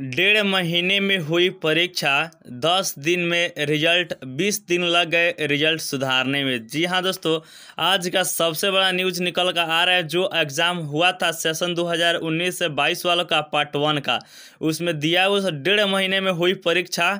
डेढ़ महीने में हुई परीक्षा दस दिन में रिजल्ट बीस दिन लग गए रिजल्ट सुधारने में जी हाँ दोस्तों आज का सबसे बड़ा न्यूज निकल कर आ रहा है जो एग्ज़ाम हुआ था सेशन 2019 से 22 वालों का पार्ट वन का उसमें दिया उस डेढ़ महीने में हुई परीक्षा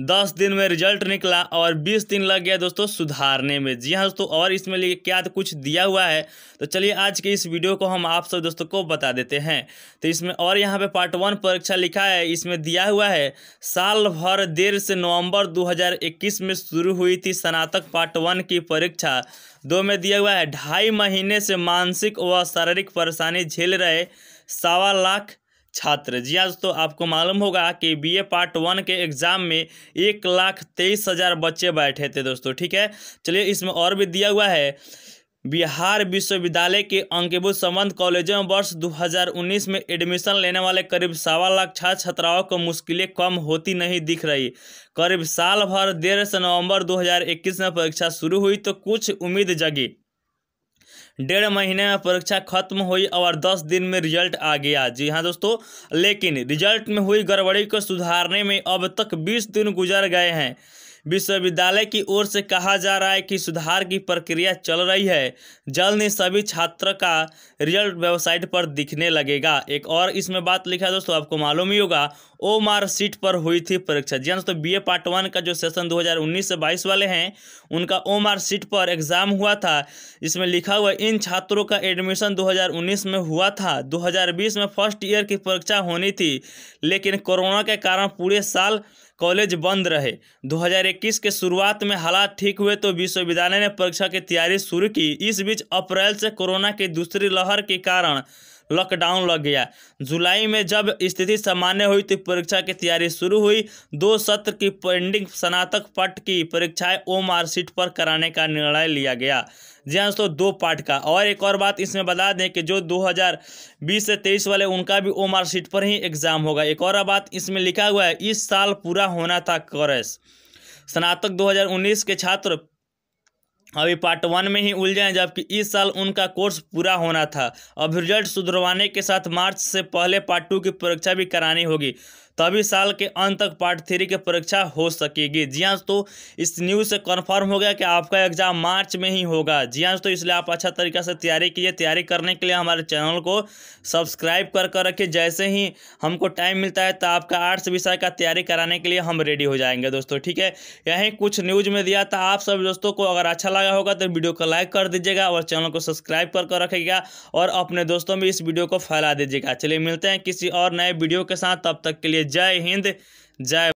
दस दिन में रिजल्ट निकला और बीस दिन लग गया दोस्तों सुधारने में जी हाँ दोस्तों और इसमें लिए क्या कुछ दिया हुआ है तो चलिए आज के इस वीडियो को हम आप सब दोस्तों को बता देते हैं तो इसमें और यहाँ पे पार्ट वन परीक्षा लिखा है इसमें दिया हुआ है साल भर देर से नवंबर 2021 में शुरू हुई थी स्नातक पार्ट वन की परीक्षा दो में दिया हुआ है ढाई महीने से मानसिक व शारीरिक परेशानी झेल रहे सवा लाख छात्र जी आज तो आपको मालूम होगा कि बीए पार्ट वन के एग्ज़ाम में एक लाख तेईस हज़ार बच्चे बैठे थे दोस्तों ठीक है चलिए इसमें और भी दिया हुआ है बिहार विश्वविद्यालय के अंकिबुद संबंध कॉलेजों में वर्ष 2019 में एडमिशन लेने वाले करीब सवा लाख छात्र छात्राओं को मुश्किलें कम होती नहीं दिख रही करीब साल भर देर से नवंबर 2021 में परीक्षा शुरू हुई तो कुछ उम्मीद जगी डेढ़ महीने में परीक्षा खत्म हुई और दस दिन में रिजल्ट आ गया जी हाँ दोस्तों लेकिन रिजल्ट में हुई गड़बड़ी को सुधारने में अब तक बीस दिन गुजर गए हैं विश्वविद्यालय की ओर से कहा जा रहा है कि सुधार की प्रक्रिया चल रही है जल्द ही सभी छात्र का रिजल्ट वेबसाइट पर दिखने लगेगा एक और इसमें बात लिखा है दोस्तों आपको मालूम ही होगा ओ मार सीट पर हुई थी परीक्षा जी हाँ दोस्तों बी ए पार्ट वन का जो सेशन 2019 से 22 वाले हैं उनका ओ मार सीट पर एग्जाम हुआ था इसमें लिखा हुआ इन छात्रों का एडमिशन 2019 में हुआ था 2020 में फर्स्ट ईयर की परीक्षा होनी थी लेकिन कोरोना के कारण पूरे साल कॉलेज बंद रहे 2021 के शुरुआत में हालात ठीक हुए तो विश्वविद्यालय ने परीक्षा की तैयारी शुरू की इस बीच अप्रैल से कोरोना की दूसरी लहर के कारण लॉकडाउन लग गया जुलाई में जब स्थिति सामान्य हुई तो परीक्षा की तैयारी शुरू हुई दो सत्र की पेंडिंग स्नातक पट की परीक्षाएं ओम आर सीट पर कराने का निर्णय लिया गया जी हाँ दोस्तों दो पार्ट का और एक और बात इसमें बता दें कि जो 2020 से 23 वाले उनका भी ओ मार्क सीट पर ही एग्जाम होगा एक और बात इसमें लिखा हुआ है इस साल पूरा होना था कॉरेस स्नातक 2019 के छात्र अभी पार्ट वन में ही उलझे जबकि इस साल उनका कोर्स पूरा होना था अब रिजल्ट सुधरवाने के साथ मार्च से पहले पार्ट टू की परीक्षा भी करानी होगी सभी साल के अंत तक पार्ट थ्री की परीक्षा हो सकेगी जी हाँ तो इस न्यूज़ से कन्फर्म हो गया कि आपका एग्जाम मार्च में ही होगा जी हाँ तो इसलिए आप अच्छा तरीके से तैयारी कीजिए तैयारी करने के लिए हमारे चैनल को सब्सक्राइब कर कर रखिए जैसे ही हमको टाइम मिलता है तो आपका आर्ट्स विषय का तैयारी कराने के लिए हम रेडी हो जाएंगे दोस्तों ठीक है यहीं कुछ न्यूज़ में दिया था आप सब दोस्तों को अगर अच्छा लगा होगा तो वीडियो को लाइक कर दीजिएगा और चैनल को सब्सक्राइब कर कर रखिएगा और अपने दोस्तों में इस वीडियो को फैला दीजिएगा चलिए मिलते हैं किसी और नए वीडियो के साथ तब तक के लिए जय हिंद जय